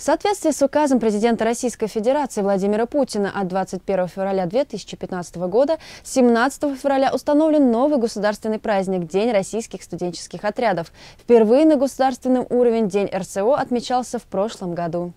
В соответствии с указом президента Российской Федерации Владимира Путина от 21 февраля 2015 года 17 февраля установлен новый государственный праздник – День российских студенческих отрядов. Впервые на государственном уровень День РСО отмечался в прошлом году.